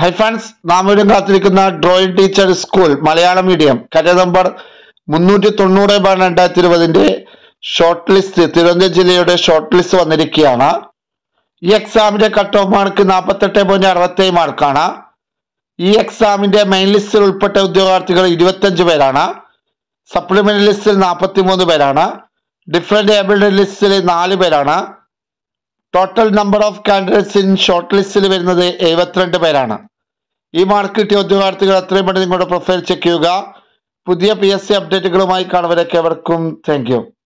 high friends നാമൂരം കാത്തിരിക്കുന്ന drawing teacher school Malayalam medium കര നമ്പർ മുന്നൂറ്റി തൊണ്ണൂറ് ബൈ രണ്ടായിരത്തി ഇരുപതിൻ്റെ ഷോർട്ട് ലിസ്റ്റ് തിരുവനന്തപുരം ജില്ലയുടെ ഷോർട്ട് ലിസ്റ്റ് വന്നിരിക്കുകയാണ് ഈ എക്സാമിൻ്റെ കട്ട് ഓഫ് മാർക്ക് നാൽപ്പത്തെട്ട് പോയിൻറ്റ് അറുപത്തേഴ് മാർക്കാണ് ഈ എക്സാമിൻ്റെ മെയിൻ ലിസ്റ്റിൽ ഉൾപ്പെട്ട ഉദ്യോഗാർത്ഥികൾ ഇരുപത്തഞ്ച് പേരാണ് സപ്ലിമെൻ്റ് ലിസ്റ്റിൽ നാൽപ്പത്തി മൂന്ന് പേരാണ് ഡിഫറെൻ്റ് ഏബിൾഡ് ലിസ്റ്റിൽ നാല് പേരാണ് total number of candidates in short ലിസ്റ്റിൽ വരുന്നത് എഴുപത്തിരണ്ട് പേരാണ് ഈ മാർക്ക് കിട്ടിയ ഉദ്യോഗാർത്ഥികൾ എത്രയും പെട്ടെന്ന് നിങ്ങളുടെ പ്രൊഫൈൽ ചെക്ക് ചെയ്യുക പുതിയ പി എസ് സി അപ്ഡേറ്റുകളുമായി കാണുവരേക്ക് അവർക്കും താങ്ക് യു